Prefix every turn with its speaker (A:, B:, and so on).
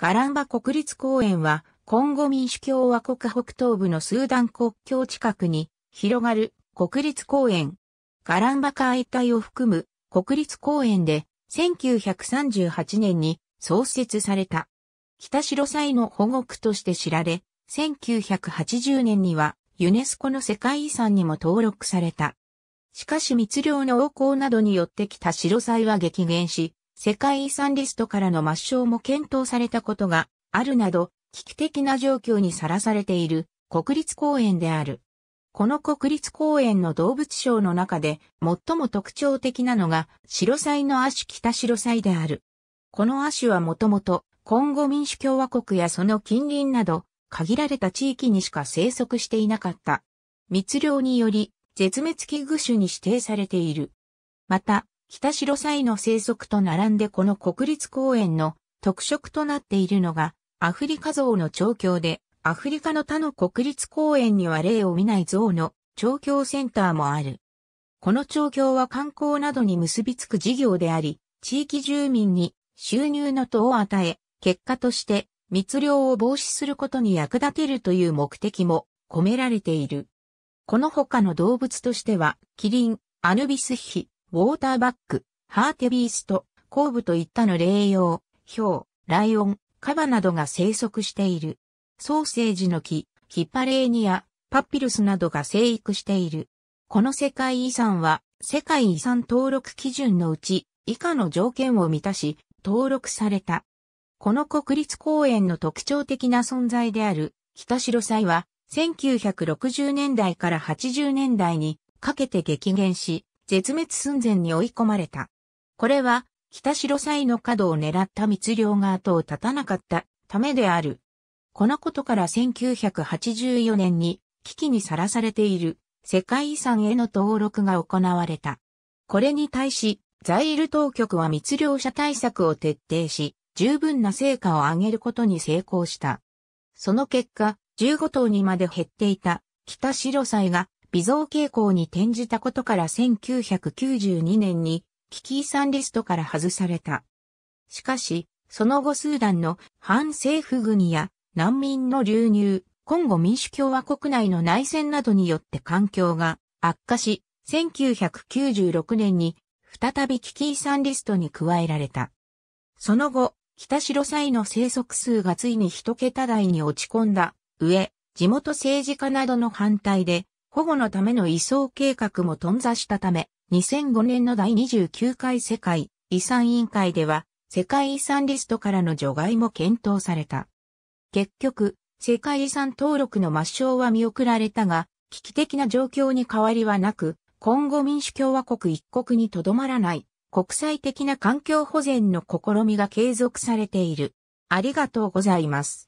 A: ガランバ国立公園は、コンゴ民主共和国北東部のスーダン国境近くに広がる国立公園。ガランバ海帯を含む国立公園で1938年に創設された。北白祭の保護区として知られ、1980年にはユネスコの世界遺産にも登録された。しかし密漁の横行などによって北白祭は激減し、世界遺産リストからの抹消も検討されたことがあるなど、危機的な状況にさらされている国立公園である。この国立公園の動物賞の中で最も特徴的なのが白菜の亜種北白菜である。この亜種はもともとコンゴ民主共和国やその近隣など限られた地域にしか生息していなかった。密猟により絶滅危惧種に指定されている。また、北白菜の生息と並んでこの国立公園の特色となっているのが、アフリカウの調教で、アフリカの他の国立公園には例を見ないウの調教センターもある。この調教は観光などに結びつく事業であり、地域住民に収入の途を与え、結果として密漁を防止することに役立てるという目的も込められている。この他の動物としては、キリン、アヌビスヒ、ウォーターバック、ハーテビースト、コーブといったの霊用、ヒョウ、ライオン、カバなどが生息している。ソーセージの木、ヒパレーニア、パピルスなどが生育している。この世界遺産は、世界遺産登録基準のうち、以下の条件を満たし、登録された。この国立公園の特徴的な存在である、北城祭は、1960年代から80年代にかけて激減し、絶滅寸前に追い込まれた。これは、北白祭の角を狙った密漁が後を絶たなかったためである。このことから1984年に危機にさらされている世界遺産への登録が行われた。これに対し、ザイル当局は密漁者対策を徹底し、十分な成果を上げることに成功した。その結果、15頭にまで減っていた北白祭が微増傾向に転じたことから1992年に危機遺産リストから外された。しかし、その後スーダンの反政府軍や難民の流入、今後民主共和国内の内戦などによって環境が悪化し、1996年に再び危機遺産リストに加えられた。その後、北白菜の生息数がついに一桁台に落ち込んだ上、地元政治家などの反対で保護のための移送計画も頓挫したため、2005年の第29回世界遺産委員会では、世界遺産リストからの除外も検討された。結局、世界遺産登録の抹消は見送られたが、危機的な状況に変わりはなく、今後民主共和国一国にとどまらない、国際的な環境保全の試みが継続されている。ありがとうございます。